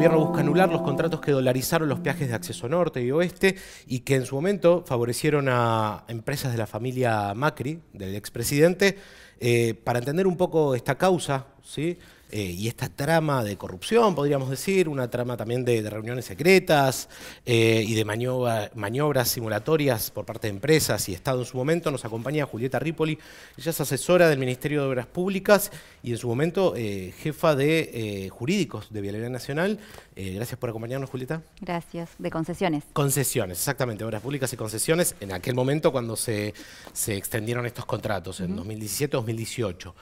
El gobierno busca anular los contratos que dolarizaron los viajes de acceso norte y oeste y que en su momento favorecieron a empresas de la familia Macri, del expresidente. Eh, para entender un poco esta causa, ¿sí? Eh, y esta trama de corrupción, podríamos decir, una trama también de, reuniones secretas eh, y de maniobras simulatorias por parte de empresas y Estado en su momento, nos acompaña Julieta Ripoli, ella es asesora del Ministerio de Obras Públicas y en su momento eh, jefa de jurídicos de Vialidad Nacional. gracias por acompañarnos, Julieta. Gracias, de concesiones. Concesiones, exactamente, obras públicas y concesiones, en aquel momento cuando se, se extendieron estos contratos, en 2017-2018.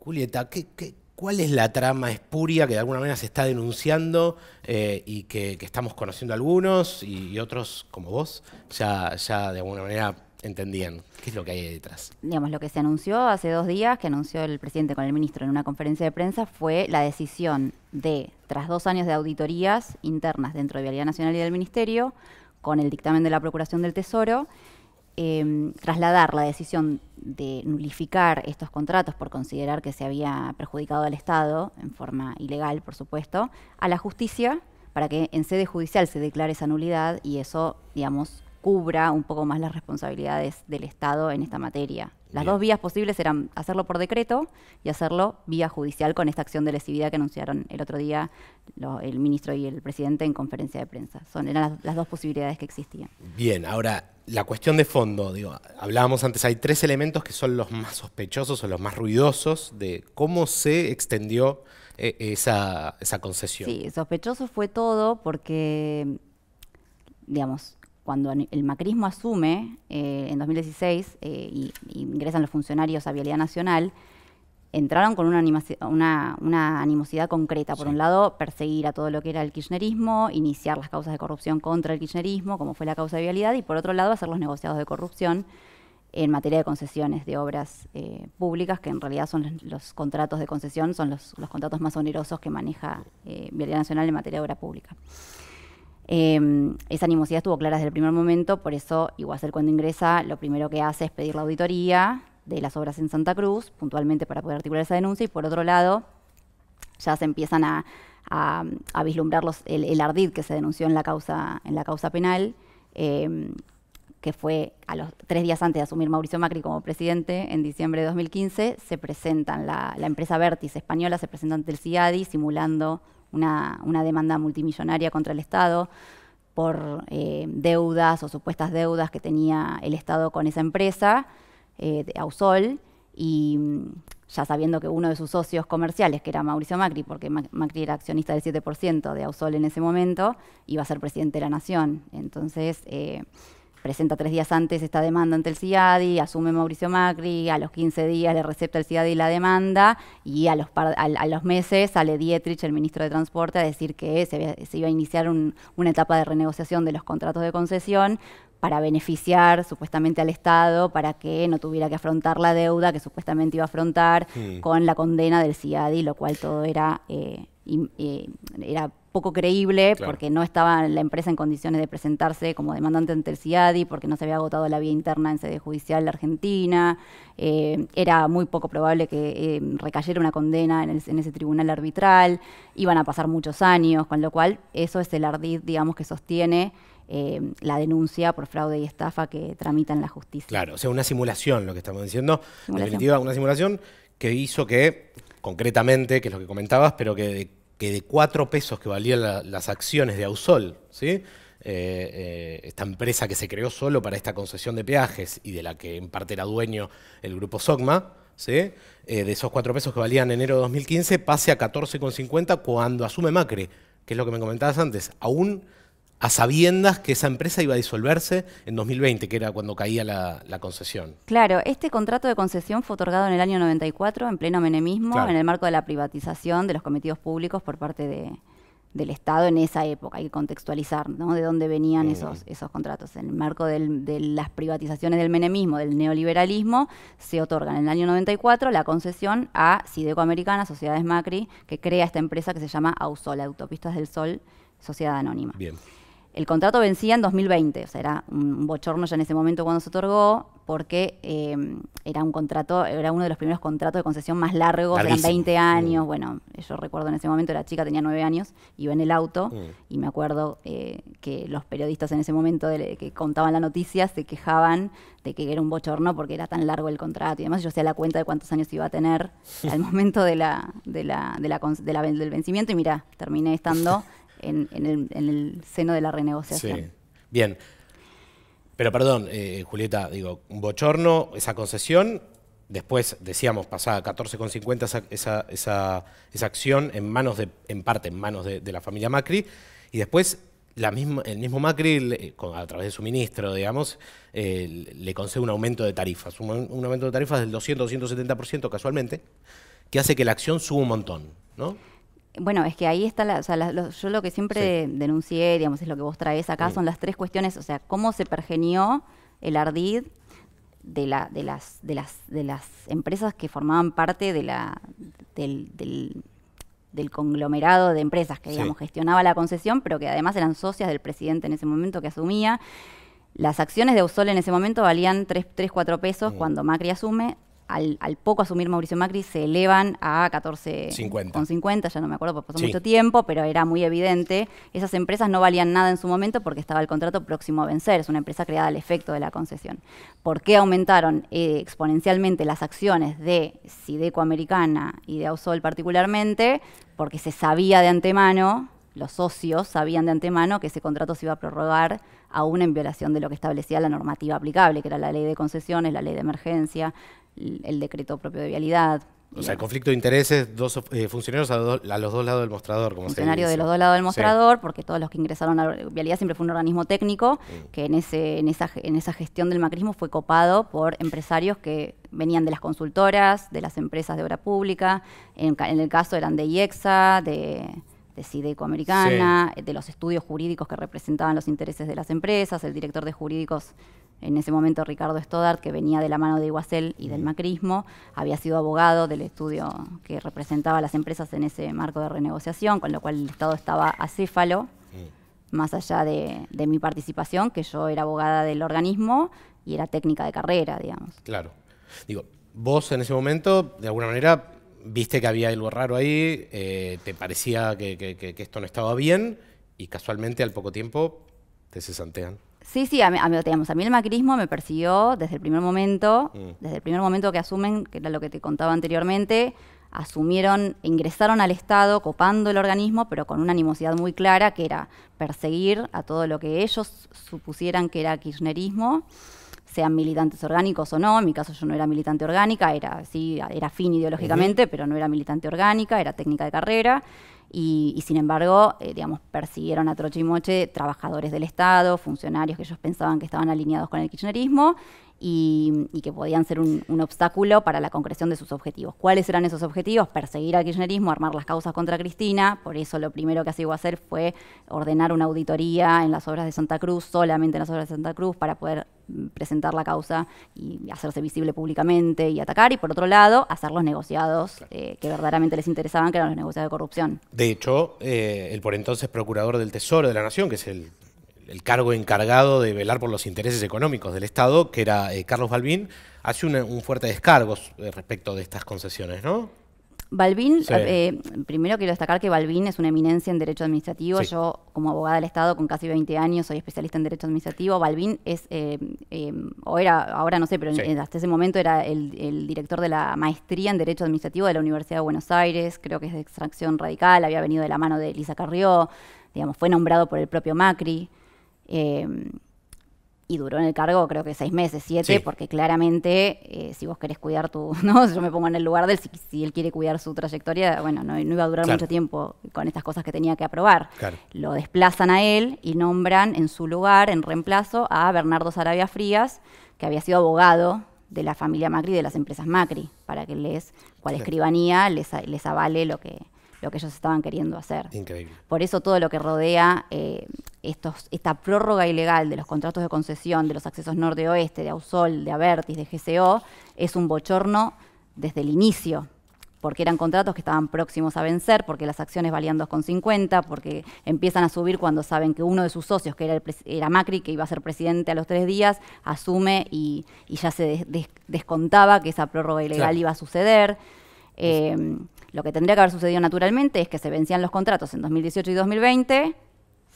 Julieta, cuál es la trama espuria que de alguna manera se está denunciando eh, y que, estamos conociendo algunos y, otros como vos ya, de alguna manera entendían? ¿Qué es lo que hay detrás? Digamos, lo que se anunció hace dos días, que anunció el presidente con el ministro en una conferencia de prensa, fue la decisión de, tras dos años de auditorías internas dentro de Vialidad Nacional y del Ministerio, con el dictamen de la Procuración del Tesoro, em, trasladar la decisión de nulificar estos contratos por considerar que se había perjudicado al Estado, en forma ilegal, por supuesto, a la justicia para que en sede judicial se declare esa nulidad y eso, digamos, cubra un poco más las responsabilidades del Estado en esta materia. Las dos vías posibles eran hacerlo por decreto y hacerlo vía judicial con esta acción de lesividad que anunciaron el otro día el ministro y el presidente en conferencia de prensa. eran las, dos posibilidades que existían. Bien, ahora, la cuestión de fondo, hablábamos antes, hay tres elementos que son los más sospechosos o los más ruidosos de cómo se extendió eh, esa, esa concesión. Sí, sospechoso fue todo porque, digamos, cuando el macrismo asume eh, en 2016 eh, y, ingresan los funcionarios a Vialidad Nacional, entraron con una, una animosidad concreta. Por un lado, perseguir a todo lo que era el kirchnerismo, iniciar las causas de corrupción contra el kirchnerismo, como fue la causa de Vialidad, y por otro lado, hacer los negociados de corrupción en materia de concesiones de obras eh, públicas, que en realidad son los, contratos de concesión, son los, contratos más onerosos que maneja eh, Vialidad Nacional en materia de obra pública. Em, esa animosidad estuvo clara desde el primer momento, por eso Iguacel cuando ingresa lo primero que hace es pedir la auditoría de las obras en Santa Cruz, puntualmente para poder articular esa denuncia, y por otro lado ya se empiezan a, vislumbrar los, el, ardid que se denunció en la causa, en la causa penal. Em, que fue a los tres días antes de asumir Mauricio Macri como presidente, en diciembre de 2015, se presentan, la, empresa Vértice española se presenta ante el CIADI simulando una, demanda multimillonaria contra el Estado por eh, deudas o supuestas deudas que tenía el Estado con esa empresa, eh, de Ausol, y mm, ya sabiendo que uno de sus socios comerciales, que era Mauricio Macri, porque Macri era accionista del 7% de Ausol en ese momento, iba a ser presidente de la Nación. Entonces, eh, presenta tres días antes esta demanda ante el CIADI, asume Mauricio Macri, a los 15 días le recepta el CIADI la demanda y a los, meses sale Dietrich, el ministro de Transporte, a decir que se, iba a iniciar una etapa de renegociación de los contratos de concesión para beneficiar supuestamente al Estado, para que no tuviera que afrontar la deuda que supuestamente iba a afrontar con la condena del CIADI, lo cual todo era... Eh, eh, era poco creíble porque no estaba la empresa en condiciones de presentarse como demandante ante el CIADI porque no se había agotado la vía interna en sede judicial de argentina. Eh, era muy poco probable que eh, recayera una condena en, ese tribunal arbitral. Iban a pasar muchos años, con lo cual eso es el ardid, digamos, que sostiene eh, la denuncia por fraude y estafa que en la justicia. Claro, o sea, una simulación, lo que estamos diciendo. En definitiva, una simulación que hizo que, concretamente, que es lo que comentabas, pero que que de cuatro pesos que valían las acciones de Ausol, ¿sí? Eh, eh, esta empresa que se creó solo para esta concesión de peajes y de la que en parte era dueño el grupo Sogma, ¿sí? Eh, de esos cuatro pesos que valían en enero de 2015, pase a 14,50 cuando asume Macri, que es lo que me comentabas antes, aún a sabiendas que esa empresa iba a disolverse en 2020, que era cuando caía la, concesión. Claro, este contrato de concesión fue otorgado en el año 94, en pleno menemismo, en el marco de la privatización de los cometidos públicos por parte del Estado en esa época. Hay que contextualizar de dónde venían esos, contratos. En el marco de las privatizaciones del menemismo, del neoliberalismo, se otorga en el año 94 la concesión a Sideco Americana, Sociedades Macri, que crea esta empresa que se llama AUSOL, Autopistas del Sol, Sociedad Anónima. Bien. El contrato vencía en 2020, o sea, era un bochorno ya en ese momento cuando se otorgó, porque eh, era un contrato, era uno de los primeros contratos de concesión más largos, eran 20 años, mm. bueno, yo recuerdo en ese momento, la chica, tenía 9 años, iba en el auto, mm. y me acuerdo eh, que los periodistas en ese momento que contaban la noticia se quejaban de que era un bochorno porque era tan largo el contrato y demás, yo hacía la cuenta de cuántos años iba a tener al momento de la, la, del vencimiento, y mira, terminé estando en, el, seno de la renegociación. Sí. Bien. Pero perdón, eh, Julieta, digo, un bochorno, esa concesión, después decíamos pasada 14,50 esa, esa, esa, acción en manos de, en parte en manos de, la familia Macri, y después la el mismo Macri, a través de su ministro, digamos, eh, le concede un aumento de tarifas, un, un aumento de tarifas del 200-270% casualmente, que hace que la acción suba un montón, ¿no? Bueno, es que ahí está la, o sea, yo lo que siempre denuncié, digamos, es lo que vos traes acá, son las tres cuestiones, o sea, cómo se pergenió el ardid de, la, de, las, de, las, empresas que formaban parte de la, del, conglomerado de empresas que, digamos, gestionaba la concesión, pero que además eran socias del presidente en ese momento que asumía. Las acciones de Ausol en ese momento valían tres, 3 4 pesos mm. cuando Macri asume, al, poco asumir Mauricio Macri se elevan a 14 con 50, ya no me acuerdo porque pasó mucho tiempo, pero era muy evidente. Esas empresas no valían nada en su momento porque estaba el contrato próximo a vencer, es una empresa creada al efecto de la concesión. ¿Por qué aumentaron eh, exponencialmente las acciones de Sideco Americana y de Ausol particularmente? Porque se sabía de antemano los socios sabían de antemano que ese contrato se iba a prorrogar aún en violación de lo que establecía la normativa aplicable, que era la ley de concesiones, la ley de emergencia, el decreto propio de vialidad. O sea, el conflicto de intereses, dos eh, funcionarios a, los dos lados del mostrador, como Funcionario de los dos lados del mostrador, porque todos los que ingresaron a Vialidad siempre fue un organismo técnico, mm. que en, ese, en, esa, en esa gestión del macrismo fue copado por empresarios que venían de las consultoras, de las empresas de obra pública, en, el caso eran de IEXA, de, de Sideco Americana, de los estudios jurídicos que representaban los intereses de las empresas, el director de jurídicos en ese momento Ricardo Stoddart, que venía de la mano de Iguacel y del macrismo, había sido abogado del estudio que representaba a las empresas en ese marco de renegociación, con lo cual el Estado estaba acéfalo, más allá de, mi participación, que yo era abogada del organismo y era técnica de carrera, digamos. Claro. Digo, vos en ese momento, de alguna manera, viste que había algo raro ahí, eh, te parecía que, que esto no estaba bien y casualmente al poco tiempo te cesantean. Sí, sí, a mí, a mí, el macrismo me persiguió desde el primer momento, mm. desde el primer momento que asumen, que era lo que te contaba anteriormente, asumieron, ingresaron al Estado copando el organismo, pero con una animosidad muy clara que era perseguir a todo lo que ellos supusieran que era kirchnerismo, sean militantes orgánicos o no. En mi caso yo no era militante orgánica, era sí, era fin ideológicamente, pero no era militante orgánica, era técnica de carrera. Y, sin embargo, eh, digamos, persiguieron a troche y moche trabajadores del Estado, funcionarios que ellos pensaban que estaban alineados con el kirchnerismo y, que podían ser un, obstáculo para la concreción de sus objetivos. ¿Cuáles eran esos objetivos? Perseguir al kirchnerismo, armar las causas contra Cristina. Por eso lo primero que así iba a hacer fue ordenar una auditoría en las obras de Santa Cruz, solamente en las obras de Santa Cruz, para poder presentar la causa y hacerse visible públicamente y atacar, y por otro lado, hacer los negociados eh, que verdaderamente les interesaban, que eran los negociados de corrupción. De hecho, eh, el por entonces procurador del Tesoro de la Nación, que es el, cargo encargado de velar por los intereses económicos del Estado, que era eh, Carlos Balbín, hace un fuerte descargo respecto de estas concesiones, ¿no? Balvin, eh, primero quiero destacar que Balbín es una eminencia en derecho administrativo. Yo, como abogada del Estado con casi 20 años, soy especialista en derecho administrativo. Balbín es, eh, eh, o era, ahora no sé, pero hasta ese momento era el, director de la maestría en derecho administrativo de la Universidad de Buenos Aires. Creo que es de extracción radical, había venido de la mano de Elisa Carrió, digamos, fue nombrado por el propio Macri y duró en el cargo creo que seis meses, siete, porque claramente eh, si vos querés cuidar tu, ¿no? Yo me pongo en el lugar del si, si él quiere cuidar su trayectoria, bueno, no, iba a durar mucho tiempo con estas cosas que tenía que aprobar. Lo desplazan a él y nombran en su lugar, en reemplazo, a Bernardo Sarabia Frías, que había sido abogado de la familia Macri, de las empresas Macri, para que les, cual escribanía les, les avale lo que, lo que ellos estaban queriendo hacer. Increíble. Por eso todo lo que rodea eh, estos, esta prórroga ilegal de los contratos de concesión, de los accesos norte-oeste, de Ausol, de Avertis, de GCO, es un bochorno desde el inicio porque eran contratos que estaban próximos a vencer, porque las acciones valían 2,50, porque empiezan a subir cuando saben que uno de sus socios, que era, era Macri, que iba a ser presidente a los tres días, asume y, ya se descontaba que esa prórroga ilegal iba a suceder. Eh, lo que tendría que haber sucedido naturalmente es que se vencían los contratos en 2018 y 2020,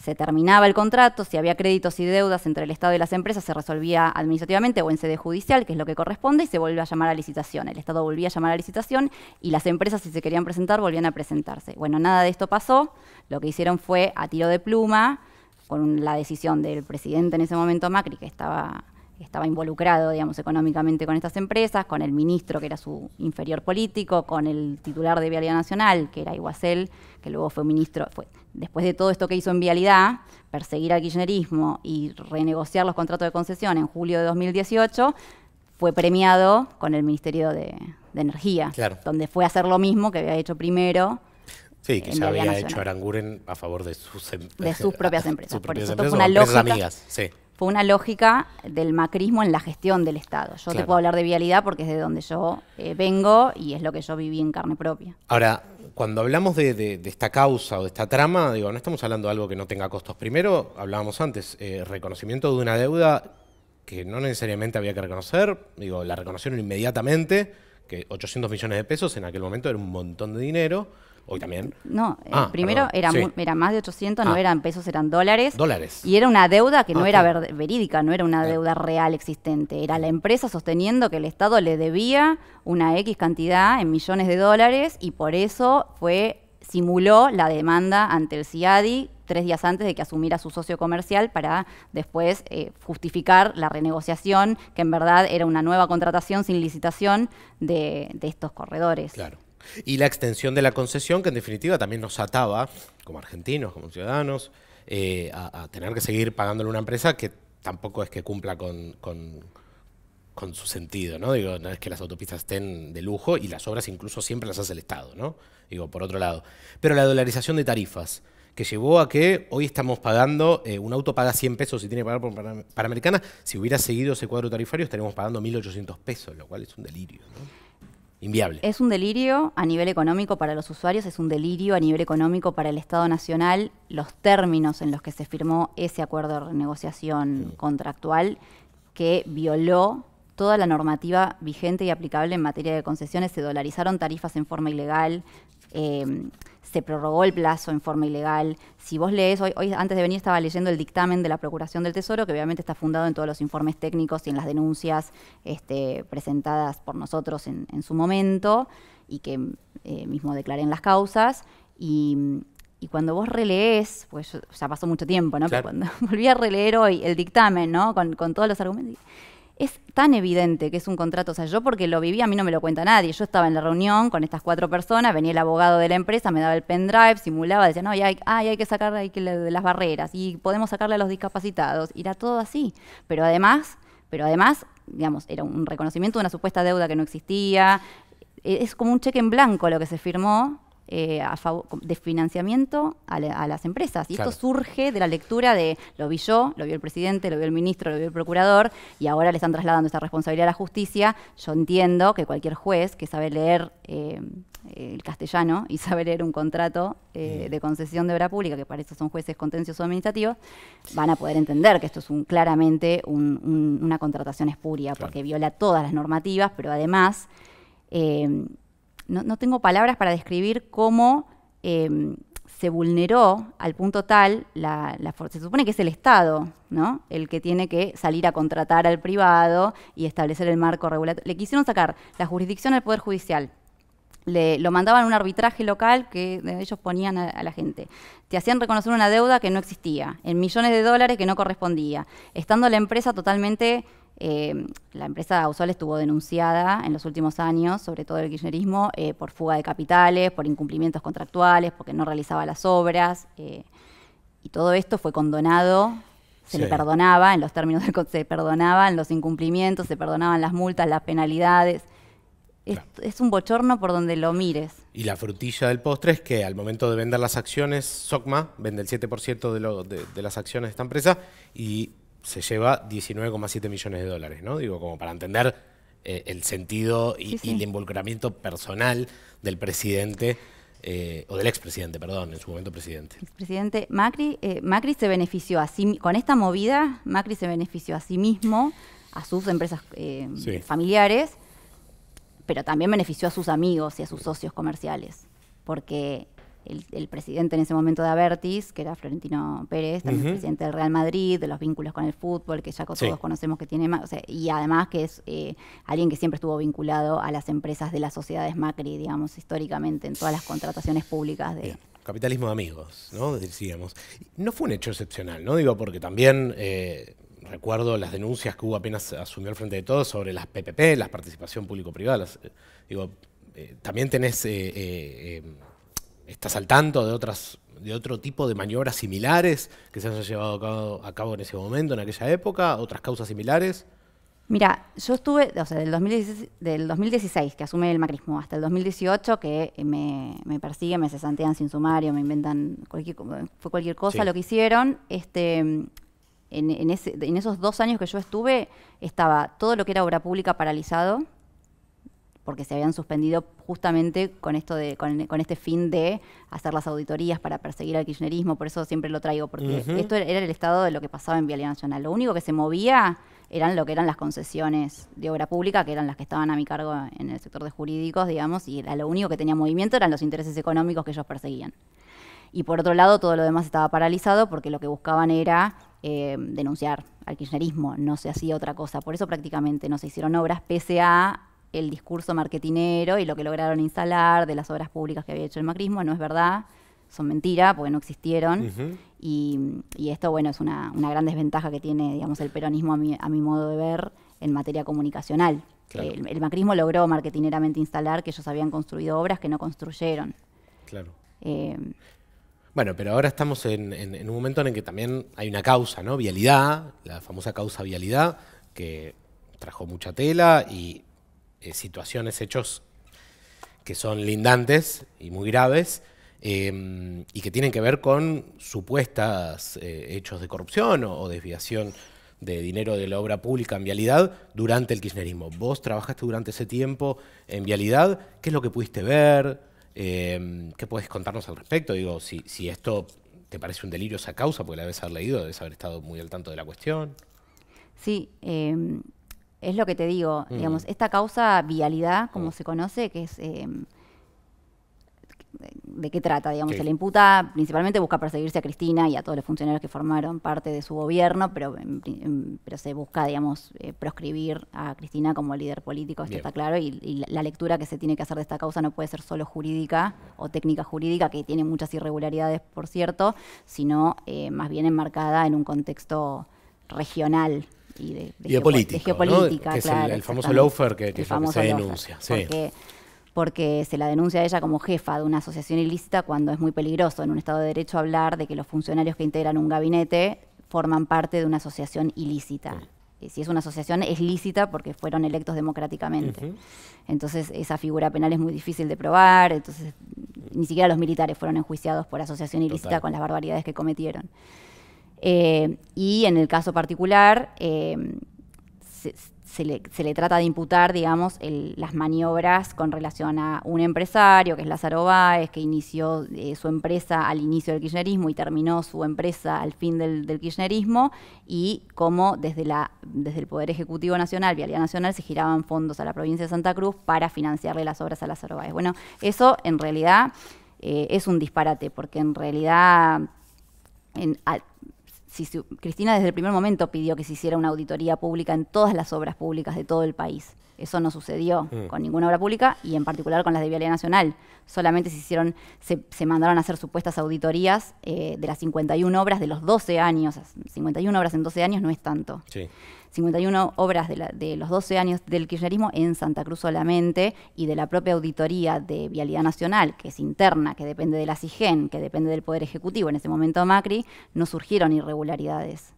se terminaba el contrato, si había créditos y deudas entre el Estado y las empresas se resolvía administrativamente o en sede judicial, que es lo que corresponde, y se volvió a llamar a licitación. El Estado volvía a llamar a licitación y las empresas, si se querían presentar, volvían a presentarse. Bueno, nada de esto pasó, lo que hicieron fue a tiro de pluma, con la decisión del presidente en ese momento, Macri, que estaba estaba involucrado, digamos, económicamente con estas empresas, con el ministro, que era su inferior político, con el titular de Vialidad Nacional, que era Iguacel, que luego fue ministro, fue, después de todo esto que hizo en Vialidad, perseguir al kirchnerismo y renegociar los contratos de concesión en julio de 2018, fue premiado con el Ministerio de, Energía, donde fue a hacer lo mismo que había hecho primero. Sí, que ya había hecho Aranguren a favor de sus em- De sus propias empresas. Por eso fue una lógica. sí fue una lógica del macrismo en la gestión del Estado. Yo te puedo hablar de vialidad porque es de donde yo eh, vengo y es lo que yo viví en carne propia. Ahora, cuando hablamos de, esta causa o de esta trama, digo, no estamos hablando de algo que no tenga costos. Primero, hablábamos antes, eh, reconocimiento de una deuda que no necesariamente había que reconocer, digo, la reconocieron inmediatamente, que 800 millones de pesos en aquel momento era un montón de dinero. Hoy también. No, eh, ah, primero era, era, más de 800, no ah. eran pesos, eran dólares. Dólares. Y era una deuda que no ah, era verídica, no era una deuda real existente. Era la empresa sosteniendo que el Estado le debía una X cantidad en millones de dólares y por eso fue simuló la demanda ante el CIADI tres días antes de que asumiera su socio comercial para después eh, justificar la renegociación, que en verdad era una nueva contratación sin licitación de estos corredores. Claro. Y la extensión de la concesión, que en definitiva también nos ataba, como argentinos, como ciudadanos, eh, a, tener que seguir pagándole una empresa que tampoco es que cumpla con, su sentido, ¿no? Digo, no es que las autopistas estén de lujo y las obras incluso siempre las hace el Estado, ¿no? Digo, por otro lado. Pero la dolarización de tarifas, que llevó a que hoy estamos pagando, eh, un auto paga 100 pesos si tiene que pagar por Panamericana, si hubiera seguido ese cuadro tarifario estaríamos pagando 1.800 pesos, lo cual es un delirio, ¿no? Es un delirio a nivel económico para los usuarios, es un delirio a nivel económico para el Estado Nacional, los términos en los que se firmó ese acuerdo de renegociación contractual que violó toda la normativa vigente y aplicable en materia de concesiones, se dolarizaron tarifas en forma ilegal, em, se prorrogó el plazo en forma ilegal. Si vos lees, hoy, antes de venir estaba leyendo el dictamen de la Procuración del Tesoro, que obviamente está fundado en todos los informes técnicos y en las denuncias este, presentadas por nosotros en, su momento, y que eh, mismo declaré en las causas. Y, cuando vos relees, pues ya pasó mucho tiempo, ¿no? Pero cuando volví a releer hoy el dictamen, ¿no? con todos los argumentos es tan evidente que es un contrato. O sea, yo porque lo viví, a mí no me lo cuenta nadie. Yo estaba en la reunión con estas cuatro personas, venía el abogado de la empresa, me daba el pendrive, simulaba, decía, no, hay, hay que sacar hay que las barreras y podemos sacarle a los discapacitados. Y era todo así. Pero además, pero además, digamos, era un reconocimiento de una supuesta deuda que no existía. E, es como un cheque en blanco lo que se firmó eh, de financiamiento a, las empresas. Y esto surge de la lectura de lo vi yo, lo vi el presidente, lo vio el ministro, lo vi el procurador, y ahora le están trasladando esa responsabilidad a la justicia. Yo entiendo que cualquier juez que sabe leer eh, el castellano y sabe leer un contrato eh, de concesión de obra pública, que para eso son jueces contenciosos administrativos, van a poder entender que esto es un, claramente una contratación espuria, porque viola todas las normativas, pero además no, tengo palabras para describir cómo em, se vulneró al punto tal, la, se supone que es el Estado, ¿no? El que tiene que salir a contratar al privado y establecer el marco regulatorio. Le quisieron sacar la jurisdicción al Poder Judicial. Le, lo mandaban a un arbitraje local que eh, ellos ponían a, la gente. Te hacían reconocer una deuda que no existía, en millones de dólares que no correspondía, estando la empresa totalmente Em, la empresa Ausol estuvo denunciada en los últimos años, sobre todo el kirchnerismo, eh, por fuga de capitales, por incumplimientos contractuales, porque no realizaba las obras. Eh, y todo esto fue condonado, se le perdonaba en los términos de se perdonaban los incumplimientos, se perdonaban las multas, las penalidades. Es, un bochorno por donde lo mires. Y la frutilla del postre es que al momento de vender las acciones, SOCMA vende el 7% de, de las acciones de esta empresa y se lleva 19,7 millones de dólares, ¿no? Digo, como para entender eh, el sentido y, el involucramiento personal del presidente. Eh, o del expresidente, perdón, en su momento presidente. Presidente Macri, eh, Macri se benefició a con esta movida, Macri se benefició a sí mismo, a sus empresas familiares, pero también benefició a sus amigos y a sus socios comerciales, porque el, presidente en ese momento de Avertis, que era Florentino Pérez, también presidente del Real Madrid, de los vínculos con el fútbol, que ya todos conocemos que tiene, o y además que es eh, alguien que siempre estuvo vinculado a las empresas de las sociedades Macri, digamos, históricamente, en todas las contrataciones públicas de... Capitalismo de amigos, ¿no? Decíamos. No fue un hecho excepcional, ¿no? Digo, porque también eh, recuerdo las denuncias que hubo apenas asumió al frente de todos sobre las PPP, las participación público-privada. Eh, digo, también tenés ¿Estás al tanto de otras de otro tipo de maniobras similares que se han llevado a cabo, en ese momento, en aquella época, otras causas similares? Mira, yo estuve, o sea, del 2016, del 2016, que asume el macrismo, hasta el 2018, que me, persiguen, me cesantean sin sumario, me inventan cualquier, fue cualquier cosa lo que hicieron. Este, en esos dos años que yo estuve, estaba todo lo que era obra pública paralizado, porque se habían suspendido justamente con esto de con, este fin de hacer las auditorías para perseguir al kirchnerismo, por eso siempre lo traigo porque esto era el estado de lo que pasaba en Vialidad Nacional. Lo único que se movía eran lo que eran las concesiones de obra pública, que eran las que estaban a mi cargo en el sector de jurídicos, digamos, y era lo único que tenía movimiento eran los intereses económicos que ellos perseguían. Y por otro lado, todo lo demás estaba paralizado porque lo que buscaban era eh, denunciar al kirchnerismo, no se hacía otra cosa. Por eso prácticamente no se hicieron obras, pese a el discurso marketinero y lo que lograron instalar de las obras públicas que había hecho el macrismo no es verdad, son mentira, porque no existieron. y, esto, bueno, es una, gran desventaja que tiene, digamos, el peronismo a mi, modo de ver en materia comunicacional. El, macrismo logró marketineramente instalar que ellos habían construido obras que no construyeron. Claro. Eh, bueno, pero ahora estamos en, en, un momento en el que también hay una causa, ¿no? Vialidad, la famosa causa vialidad, que trajo mucha tela y eh, situaciones, hechos que son lindantes y muy graves em, y que tienen que ver con supuestas eh, hechos de corrupción o, desviación de dinero de la obra pública en vialidad durante el kirchnerismo. Vos trabajaste durante ese tiempo en vialidad, ¿qué es lo que pudiste ver? Em, ¿Qué puedes contarnos al respecto? Digo, si, esto te parece un delirio esa causa, porque la debes haber leído, debes haber estado muy al tanto de la cuestión. Sí, em, es lo que te digo, mm. digamos, esta causa vialidad, como mm. se conoce, que es... Eh, de qué trata, digamos, se le imputa, principalmente busca perseguirse a Cristina y a todos los funcionarios que formaron parte de su gobierno, pero, pero se busca, digamos, eh, proscribir a Cristina como líder político, esto está claro, y, la lectura que se tiene que hacer de esta causa no puede ser solo jurídica o técnica jurídica, que tiene muchas irregularidades, por cierto, sino eh, más bien enmarcada en un contexto regional, y de, geopolítica. claro, el, famoso loafer que, se denuncia. Porque, se la denuncia a ella como jefa de una asociación ilícita cuando es muy peligroso en un Estado de Derecho hablar de que los funcionarios que integran un gabinete forman parte de una asociación ilícita. Eh, si es una asociación, es lícita porque fueron electos democráticamente. Entonces, esa figura penal es muy difícil de probar, entonces ni siquiera los militares fueron enjuiciados por asociación ilícita con las barbaridades que cometieron. Eh, y en el caso particular, eh, se, le, trata de imputar, digamos, las maniobras con relación a un empresario, que es Lázaro Báez, que inició eh, su empresa al inicio del kirchnerismo y terminó su empresa al fin del, kirchnerismo, y cómo desde, la, desde el Poder Ejecutivo Nacional, Vialidad Nacional, se giraban fondos a la provincia de Santa Cruz para financiarle las obras a Lázaro Báez. Bueno, eso en realidad es un disparate, porque en realidad... Cristina desde el primer momento pidió que se hiciera una auditoría pública en todas las obras públicas de todo el país. Eso no sucedió mm. con ninguna obra pública y en particular con las de Vialidad Nacional. Solamente se hicieron, se, mandaron a hacer supuestas auditorías eh, de las 51 obras de los 12 años. 51 obras en 12 años no es tanto. Sí. 51 obras de, los 12 años del kirchnerismo en Santa Cruz solamente y de la propia auditoría de Vialidad Nacional, que es interna, que depende de la CIGEN, que depende del Poder Ejecutivo, en ese momento Macri, no surgieron irregularidades.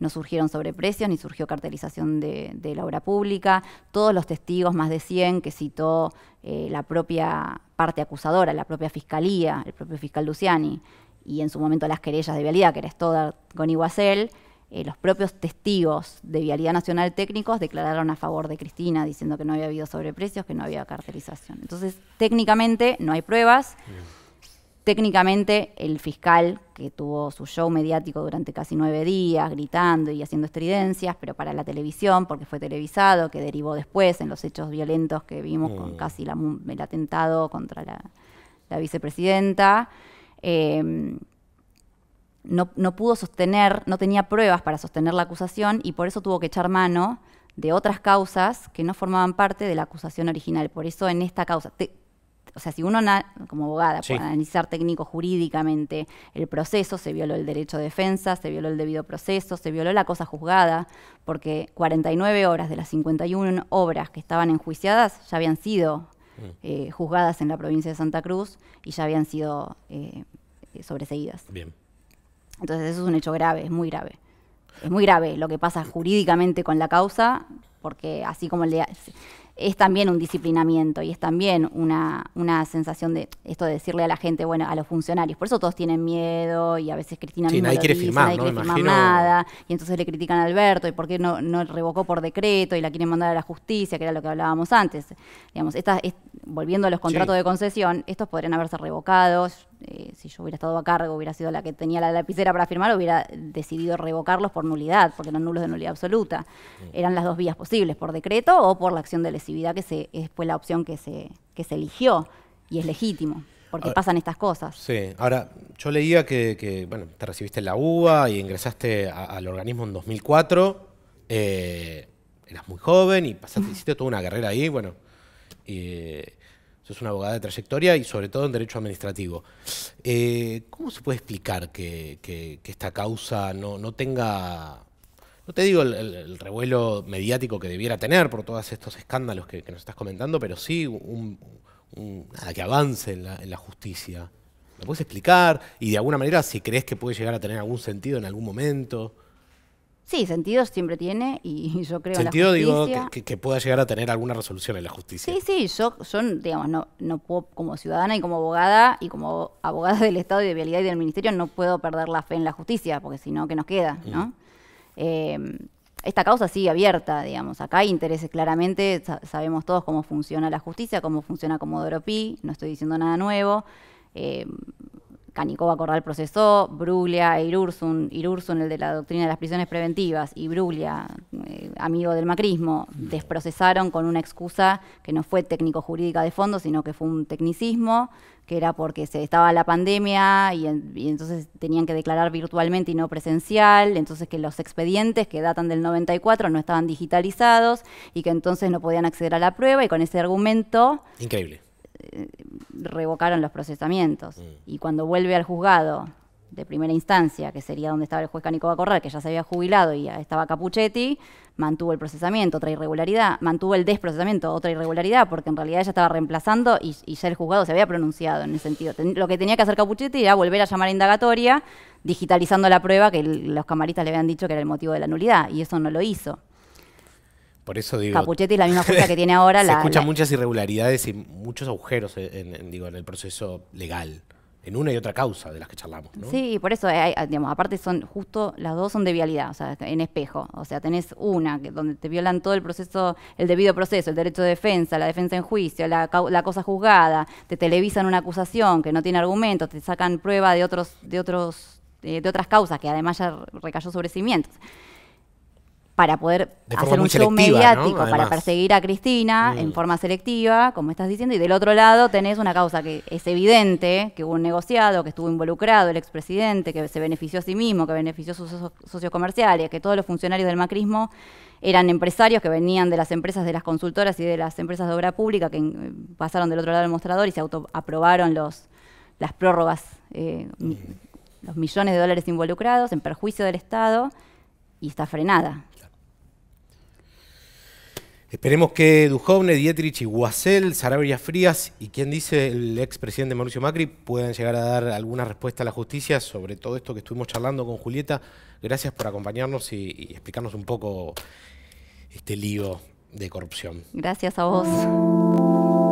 No surgieron sobreprecios, ni surgió cartelización de, la obra pública. Todos los testigos, más de 100, que citó eh, la propia parte acusadora, la propia fiscalía, el propio fiscal Luciani, y en su momento las querellas de vialidad, que era Stoddard con Iguacel, eh, los propios testigos de Vialidad Nacional Técnicos declararon a favor de Cristina, diciendo que no había habido sobreprecios, que no había cartelización. Entonces, técnicamente no hay pruebas. Técnicamente, el fiscal, que tuvo su show mediático durante casi nueve días, gritando y haciendo estridencias, pero para la televisión, porque fue televisado, que derivó después en los hechos violentos que vimos con mm. casi el atentado contra la, vicepresidenta, eh, no, pudo sostener, no tenía pruebas para sostener la acusación y por eso tuvo que echar mano de otras causas que no formaban parte de la acusación original. Por eso en esta causa, o sea, si uno como abogada para analizar técnico jurídicamente el proceso, se violó el derecho de defensa, se violó el debido proceso, se violó la cosa juzgada, porque 49 horas de las 51 obras que estaban enjuiciadas ya habían sido mm. eh, juzgadas en la provincia de Santa Cruz y ya habían sido sobreseguidas. Eh, eh, sobreseídas. Bien. Entonces eso es un hecho grave, es muy grave. Es muy grave lo que pasa jurídicamente con la causa, porque así como le, es también un disciplinamiento y es también una, una, sensación de esto de decirle a la gente, bueno, a los funcionarios. Por eso todos tienen miedo y a veces Cristina sí, lo quiere dice, firmar, nadie quiere firmar nada. Y entonces le critican a Alberto y por qué no, no revocó por decreto y la quieren mandar a la justicia, que era lo que hablábamos antes. Digamos, volviendo a los contratos de concesión, estos podrían haberse revocado. Eh, si yo hubiera estado a cargo, hubiera sido la que tenía la lapicera para firmar, hubiera decidido revocarlos por nulidad, porque eran nulos de nulidad absoluta. Eran las dos vías posibles, por decreto o por la acción de lesividad, que se, fue la opción que se, se eligió, y es legítimo porque pasan estas cosas. Sí, ahora yo leía que, bueno, te recibiste en la UBA y ingresaste al organismo en 2004, eh, eras muy joven y pasaste, hiciste toda una carrera ahí, bueno, eh, es una abogada de trayectoria y sobre todo en derecho administrativo. Eh, ¿Cómo se puede explicar que, esta causa no, tenga, no te digo el, revuelo mediático que debiera tener por todos estos escándalos que, nos estás comentando, pero sí un, que avance en la, justicia? ¿Lo puedes explicar? Y de alguna manera, si crees que puede llegar a tener algún sentido en algún momento. Sí, sentido siempre tiene y yo creo sentido, en la justicia. digo, que, pueda llegar a tener alguna resolución en la justicia. Sí, sí, yo, digamos, no, no puedo, como ciudadana y como abogada, y como abogada del Estado y de Vialidad y del Ministerio, no puedo perder la fe en la justicia, porque si no, ¿qué nos queda? ¿no? Em, esta causa sigue abierta, digamos. Acá hay intereses, claramente sabemos todos cómo funciona la justicia, cómo funciona Comodoro Pi, no estoy diciendo nada nuevo. Eh, Canicoba va a acordar el proceso, Bruglia e Irursun, Irursun el de la doctrina de las prisiones preventivas y Bruglia, eh, amigo del macrismo, desprocesaron con una excusa que no fue técnico-jurídica de fondo, sino que fue un tecnicismo, que era porque se estaba la pandemia y, entonces tenían que declarar virtualmente y no presencial, entonces que los expedientes que datan del 94 no estaban digitalizados y que entonces no podían acceder a la prueba y con ese argumento... Increíble eh, revocaron los procesamientos. Mm. Y cuando vuelve al juzgado de primera instancia, que sería donde estaba el juez Canicoba Corral, que ya se había jubilado y estaba Capuchetti, mantuvo el procesamiento, otra irregularidad, mantuvo el desprocesamiento, otra irregularidad, porque en realidad ella estaba reemplazando y, ya el juzgado se había pronunciado en ese sentido. lo que tenía que hacer Capuchetti era volver a llamar a indagatoria, digitalizando la prueba que los camaristas le habían dicho que era el motivo de la nulidad, y eso no lo hizo. Por eso digo. Capuchetti la misma que tiene ahora. se la, escuchan muchas irregularidades y muchos agujeros en, digo, en el proceso legal en una y otra causa de las que charlamos. Sí, por eso, eh, digamos, aparte son justo las dos son de vialidad, o sea, en espejo. O sea, tenés una que, donde te violan todo el proceso, el debido proceso, el derecho de defensa, la defensa en juicio, la, cosa juzgada, te televisan una acusación que no tiene argumentos, te sacan prueba de otros, de otros, de, eh, de otras causas que además ya recayó sobre cimientos para poder hacer un show mediático, para perseguir a Cristina en mm. forma selectiva, como estás diciendo, y del otro lado tenés una causa que es evidente, que hubo un negociado, que estuvo involucrado el expresidente, que se benefició a sí mismo, que benefició a sus socios comerciales, que todos los funcionarios del macrismo eran empresarios que venían de las empresas de las consultoras y de las empresas de obra pública, que eh, pasaron del otro lado del mostrador y se aprobaron los, las prórrogas, eh, mm. los millones de dólares involucrados en perjuicio del Estado, y está frenada Esperemos que Dujovne, Dietrich y Guasel, Sarabia Frías y quien dice el expresidente Mauricio Macri puedan llegar a dar alguna respuesta a la justicia sobre todo esto que estuvimos charlando con Julieta. Gracias por acompañarnos y explicarnos un poco este lío de corrupción. Gracias a vos.